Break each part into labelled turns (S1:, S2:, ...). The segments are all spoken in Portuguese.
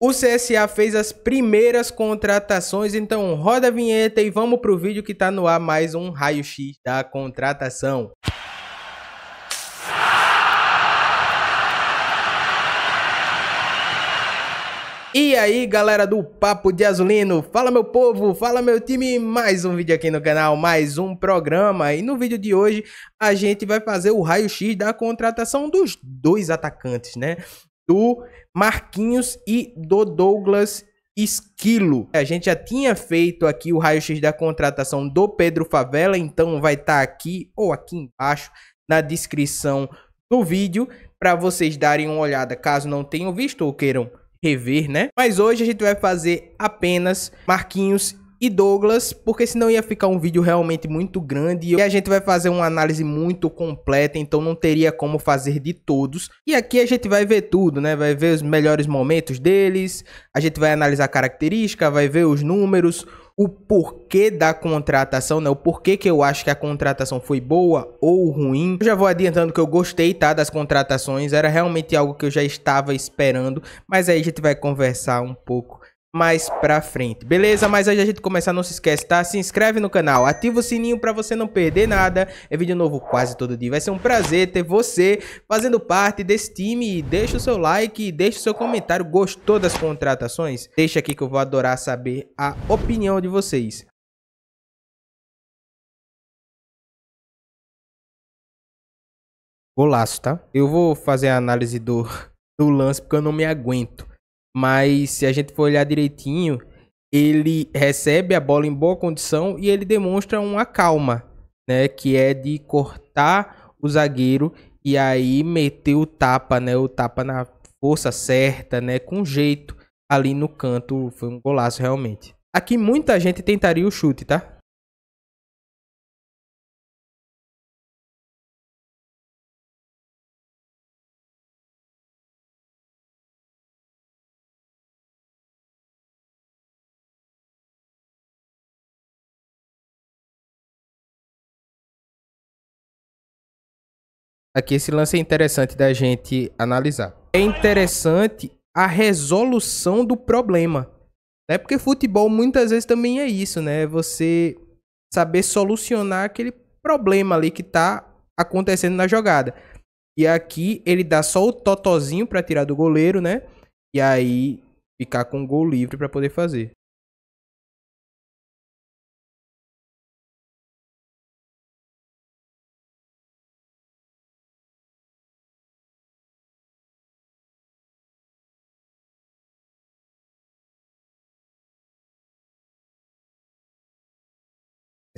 S1: O CSA fez as primeiras contratações, então roda a vinheta e vamos pro vídeo que tá no ar mais um raio-x da contratação. E aí galera do Papo de Azulino, fala meu povo, fala meu time, mais um vídeo aqui no canal, mais um programa e no vídeo de hoje a gente vai fazer o raio-x da contratação dos dois atacantes, né? do Marquinhos e do Douglas Esquilo. A gente já tinha feito aqui o raio-x da contratação do Pedro Favela, então vai estar tá aqui ou aqui embaixo na descrição do vídeo para vocês darem uma olhada caso não tenham visto ou queiram rever, né? Mas hoje a gente vai fazer apenas Marquinhos e Douglas, porque senão ia ficar um vídeo realmente muito grande e a gente vai fazer uma análise muito completa, então não teria como fazer de todos. E aqui a gente vai ver tudo, né? Vai ver os melhores momentos deles, a gente vai analisar a característica, vai ver os números, o porquê da contratação, né? O porquê que eu acho que a contratação foi boa ou ruim. Eu já vou adiantando que eu gostei, tá? Das contratações, era realmente algo que eu já estava esperando, mas aí a gente vai conversar um pouco mais pra frente. Beleza? Mas antes a gente começar, não se esquece, tá? Se inscreve no canal, ativa o sininho pra você não perder nada. É vídeo novo quase todo dia. Vai ser um prazer ter você fazendo parte desse time. Deixa o seu like, deixa o seu comentário. Gostou das
S2: contratações? Deixa aqui que eu vou adorar saber a opinião de vocês. Golaço, tá? Eu vou fazer a análise do, do lance porque eu não me aguento. Mas
S1: se a gente for olhar direitinho, ele recebe a bola em boa condição e ele demonstra uma calma, né? Que é de cortar o zagueiro e aí meter o tapa, né? O tapa na força certa, né? Com jeito
S2: ali no canto. Foi um golaço realmente. Aqui muita gente tentaria o chute, tá? Aqui esse lance é interessante da gente analisar. É interessante a resolução
S1: do problema. Né? Porque futebol muitas vezes também é isso, né? É você saber solucionar aquele problema ali que tá acontecendo na jogada. E aqui ele dá só o totozinho para tirar do goleiro, né? E aí
S2: ficar com o gol livre para poder fazer.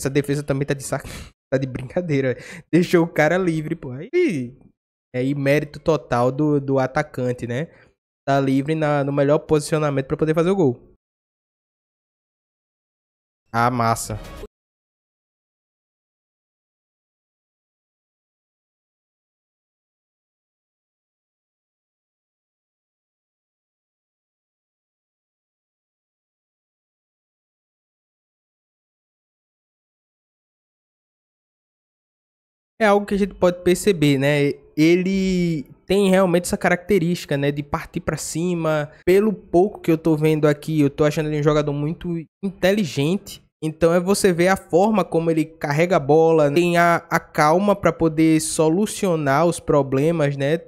S2: Essa defesa também tá de saco tá de brincadeira. Deixou o cara livre, pô. Aí,
S1: aí é mérito total do, do atacante, né? Tá livre na, no melhor posicionamento
S2: para poder fazer o gol. Ah, massa. é algo que a gente pode perceber, né?
S1: Ele tem realmente essa característica, né, de partir para cima. Pelo pouco que eu tô vendo aqui, eu tô achando ele um jogador muito inteligente. Então é você ver a forma como ele carrega a bola, tem a, a calma para poder solucionar os
S2: problemas, né?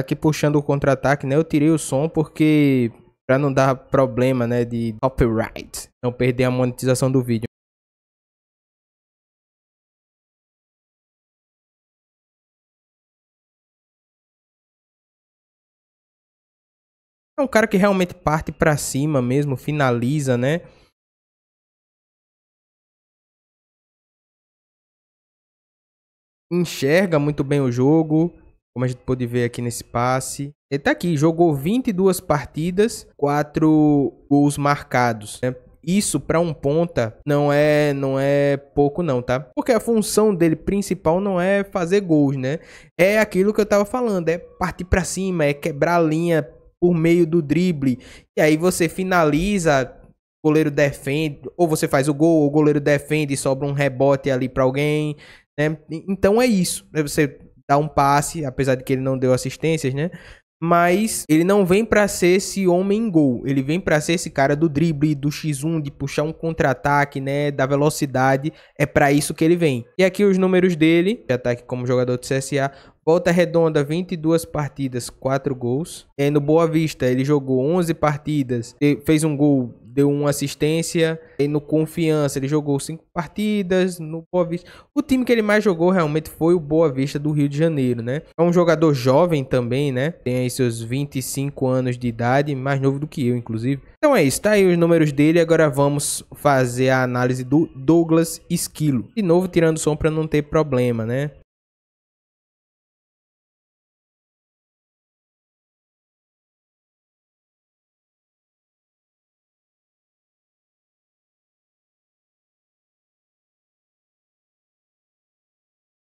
S2: aqui puxando o contra-ataque, né? Eu tirei o som porque para não dar problema, né, de copyright, não perder a monetização do vídeo. É um cara que realmente parte para cima mesmo, finaliza, né? Enxerga muito bem o jogo, como a gente
S1: pôde ver aqui nesse passe. Ele tá aqui, jogou 22 partidas, 4 gols marcados, né? Isso para um ponta não é não é pouco não, tá? Porque a função dele principal não é fazer gols, né? É aquilo que eu tava falando, é partir para cima, é quebrar a linha por meio do drible. E aí você finaliza, o goleiro defende, ou você faz o gol, o goleiro defende e sobra um rebote ali para alguém, né? Então é isso. Né? Você dá um passe, apesar de que ele não deu assistências, né? Mas ele não vem para ser esse homem gol, ele vem para ser esse cara do drible, do x1, de puxar um contra-ataque, né, da velocidade, é para isso que ele vem. E aqui os números dele, de ataque como jogador do CSA, Volta Redonda, 22 partidas, 4 gols. E aí no Boa Vista, ele jogou 11 partidas, fez um gol, deu uma assistência. E no Confiança, ele jogou 5 partidas. No Boa Vista. O time que ele mais jogou realmente foi o Boa Vista do Rio de Janeiro, né? É um jogador jovem também, né? Tem aí seus 25 anos de idade, mais novo do que eu, inclusive. Então é isso, tá aí os números dele. Agora vamos fazer a análise do Douglas Esquilo.
S2: De novo, tirando som para não ter problema, né?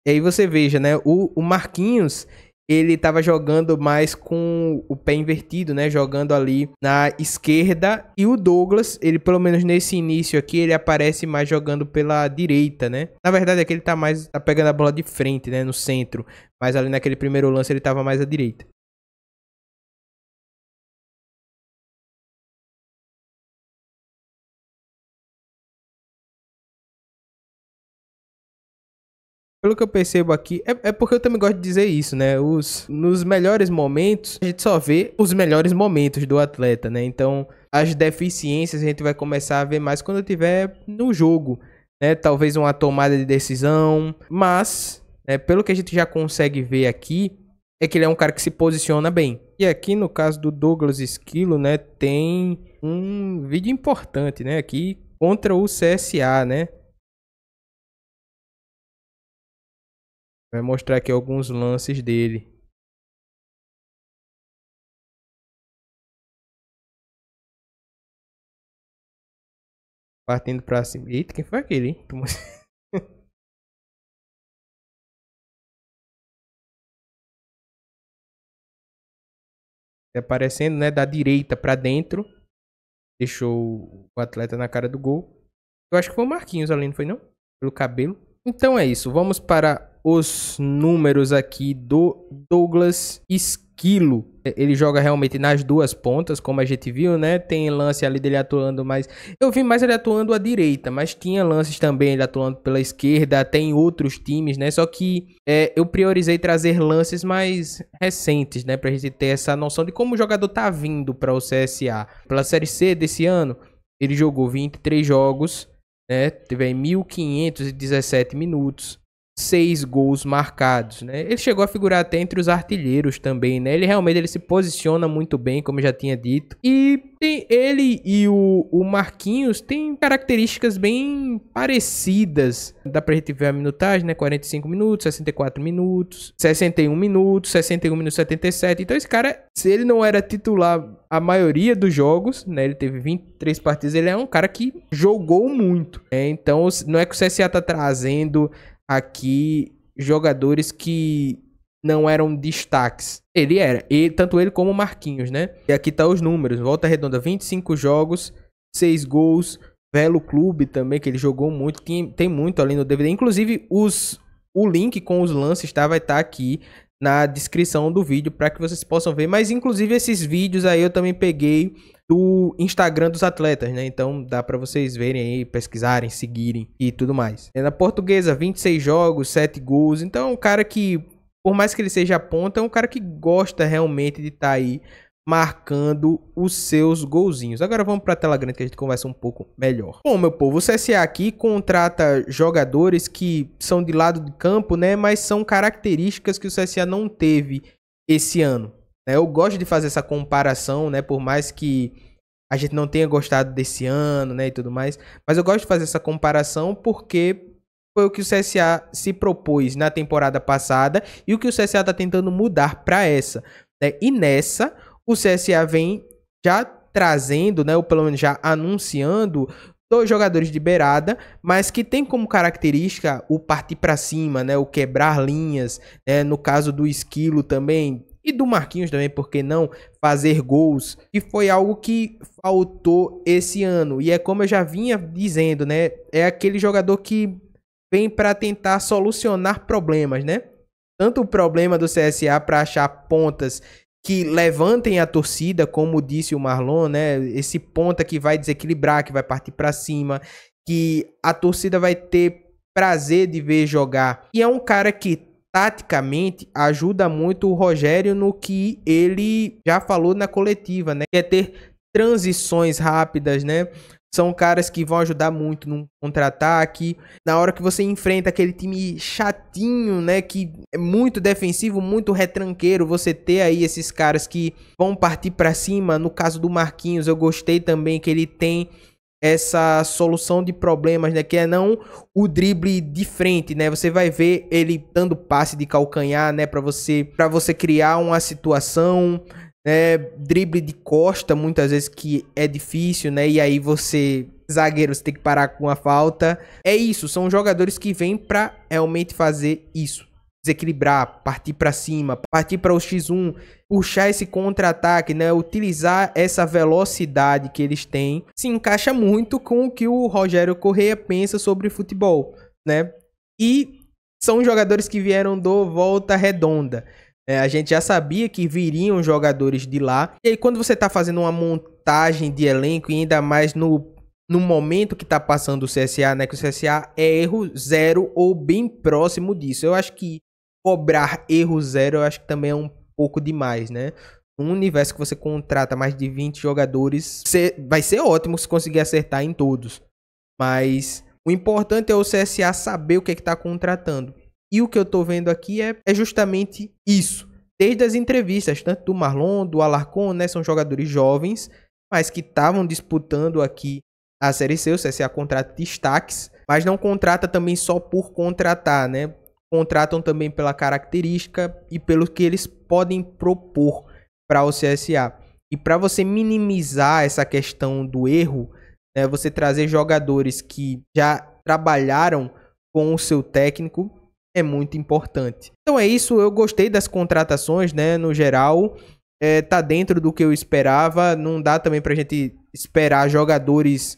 S2: E aí você veja, né? O, o Marquinhos, ele
S1: estava jogando mais com o pé invertido, né? Jogando ali na esquerda. E o Douglas, ele pelo menos nesse início aqui, ele aparece mais jogando pela direita, né? Na verdade é que ele tá mais tá pegando a bola de frente, né, no centro, mas ali naquele primeiro lance ele estava
S2: mais à direita. Pelo que eu percebo aqui, é, é, porque eu também gosto de dizer isso, né? Os,
S1: nos melhores momentos, a gente só vê os melhores momentos do atleta, né? Então, as deficiências a gente vai começar a ver mais quando eu tiver no jogo, né? Talvez uma tomada de decisão, mas, né, pelo que a gente já consegue ver aqui, é que ele é um cara que se posiciona bem. E aqui no caso do Douglas Esquilo, né, tem um vídeo importante, né, aqui contra o CSA, né?
S2: Vai mostrar aqui alguns lances dele. Partindo pra cima. Eita, quem foi aquele, hein? Tá aparecendo, né? Da direita para dentro.
S1: Deixou o atleta na cara do gol. Eu acho que foi o Marquinhos ali, não foi não? Pelo cabelo. Então é isso. Vamos para os números aqui do Douglas Esquilo. É, ele joga realmente nas duas pontas, como a gente viu, né? Tem lance ali dele atuando mais. Eu vi mais ele atuando à direita, mas tinha lances também ele atuando pela esquerda, até em outros times, né? Só que é, eu priorizei trazer lances mais recentes, né? Pra gente ter essa noção de como o jogador tá vindo para o CSA. Pela Série C desse ano, ele jogou 23 jogos, né? Teve aí 1.517 minutos seis gols marcados, né? Ele chegou a figurar até entre os artilheiros também, né? Ele realmente ele se posiciona muito bem, como eu já tinha dito. E tem, ele e o, o Marquinhos têm características bem parecidas. Dá pra gente ver a minutagem, né? 45 minutos, 64 minutos, 61 minutos, 61 minutos 77. Então esse cara, se ele não era titular a maioria dos jogos, né? Ele teve 23 partidas, ele é um cara que jogou muito. Né? Então não é que o CSA tá trazendo aqui jogadores que não eram destaques. Ele era, ele, tanto ele como o Marquinhos, né? E aqui tá os números. Volta Redonda, 25 jogos, 6 gols. Velo Clube também, que ele jogou muito. Tem, tem muito ali no DVD. Inclusive, os, o link com os lances tá, vai estar tá aqui na descrição do vídeo para que vocês possam ver. Mas, inclusive, esses vídeos aí eu também peguei do Instagram dos atletas, né? Então dá para vocês verem aí, pesquisarem, seguirem e tudo mais. É na portuguesa, 26 jogos, 7 gols. Então é um cara que, por mais que ele seja ponta, é um cara que gosta realmente de estar tá aí marcando os seus golzinhos. Agora vamos para a tela grande que a gente conversa um pouco melhor. Bom, meu povo, o CSA aqui contrata jogadores que são de lado de campo, né, mas são características que o CSA não teve esse ano. Né? Eu gosto de fazer essa comparação, né? Por mais que a gente não tenha gostado desse ano, né? E tudo mais. Mas eu gosto de fazer essa comparação porque foi o que o CSA se propôs na temporada passada e o que o CSA está tentando mudar para essa. Né? E nessa, o CSA vem já trazendo, né? Ou pelo menos já anunciando dois jogadores de beirada, mas que tem como característica o partir para cima, né, o quebrar linhas, né, no caso do Esquilo também e do Marquinhos também, porque não fazer gols? E foi algo que faltou esse ano. E é como eu já vinha dizendo, né? É aquele jogador que vem para tentar solucionar problemas, né? Tanto o problema do CSA para achar pontas que levantem a torcida, como disse o Marlon, né? Esse ponta que vai desequilibrar, que vai partir para cima, que a torcida vai ter prazer de ver jogar. E é um cara que taticamente ajuda muito o Rogério no que ele já falou na coletiva, né? Que é ter transições rápidas, né? São caras que vão ajudar muito no contra-ataque. Na hora que você enfrenta aquele time chatinho, né? Que é muito defensivo, muito retranqueiro. Você ter aí esses caras que vão partir para cima. No caso do Marquinhos, eu gostei também que ele tem essa solução de problemas, né? Que é não o drible de frente, né? Você vai ver ele dando passe de calcanhar, né? Para você, para você criar uma situação, né? Drible de costa, muitas vezes que é difícil, né? E aí você zagueiro você tem que parar com a falta. É isso, são jogadores que vêm para realmente fazer isso desequilibrar, partir para cima, partir para o X1, puxar esse contra-ataque, né? Utilizar essa velocidade que eles têm, se encaixa muito com o que o Rogério Correia pensa sobre futebol, né? E são jogadores que vieram do Volta Redonda. É, a gente já sabia que viriam jogadores de lá. E aí, quando você está fazendo uma montagem de elenco, e ainda mais no, no momento que está passando o CSA, né? Que o CSA é erro zero ou bem próximo disso. Eu acho que cobrar erro zero, eu acho que também é um pouco demais, né? Um universo que você contrata mais de 20 jogadores, vai ser ótimo se conseguir acertar em todos. Mas o importante é o CSA saber o que é está contratando. E o que eu estou vendo aqui é, é justamente isso. Desde as entrevistas, tanto do Marlon, do Alarcon, né? São jogadores jovens, mas que estavam disputando aqui a Série C. O CSA contrata destaques, mas não contrata também só por contratar, né? contratam também pela característica e pelo que eles podem propor para o CSA. E para você minimizar essa questão do erro, né, você trazer jogadores que já trabalharam com o seu técnico é muito importante. Então é isso, eu gostei das contratações, né, no geral. É, tá dentro do que eu esperava, não dá também pra gente esperar jogadores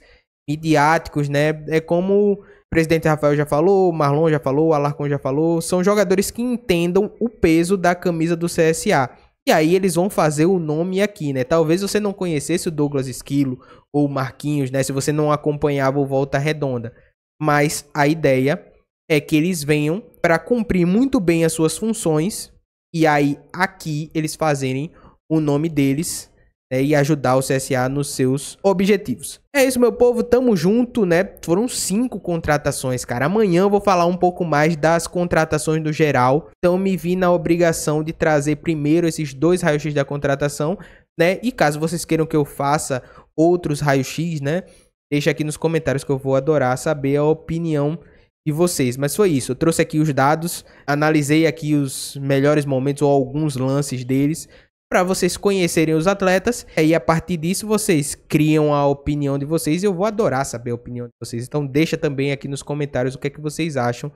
S1: midiáticos, né? É como presidente Rafael já falou, Marlon já falou, Alarcon já falou. São jogadores que entendam o peso da camisa do CSA. E aí eles vão fazer o nome aqui, né? Talvez você não conhecesse o Douglas Esquilo ou o Marquinhos, né? Se você não acompanhava o Volta Redonda. Mas a ideia é que eles venham para cumprir muito bem as suas funções e aí aqui eles fazerem o nome deles né, e ajudar o CSA nos seus objetivos. É isso, meu povo, tamo junto, né? Foram cinco contratações, cara. Amanhã eu vou falar um pouco mais das contratações no geral. Então me vi na obrigação de trazer primeiro esses dois raios-x da contratação, né? E caso vocês queiram que eu faça outros raios-x, né? Deixa aqui nos comentários que eu vou adorar saber a opinião de vocês. Mas foi isso. Eu trouxe aqui os dados, analisei aqui os melhores momentos ou alguns lances deles para vocês conhecerem os atletas. É, e a partir disso vocês criam a opinião de vocês. Eu vou adorar saber a opinião de vocês. Então deixa também aqui nos comentários o que é que vocês acham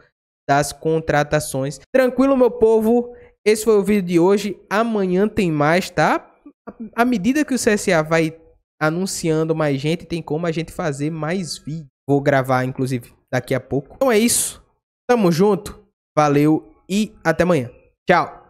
S1: das contratações. Tranquilo, meu povo? Esse foi o vídeo de hoje. Amanhã tem mais, tá? À medida que o CSA vai anunciando mais gente, tem como a gente fazer mais vídeo. Vou gravar, inclusive, daqui a pouco. Então é isso. Tamo junto. Valeu e até amanhã. Tchau.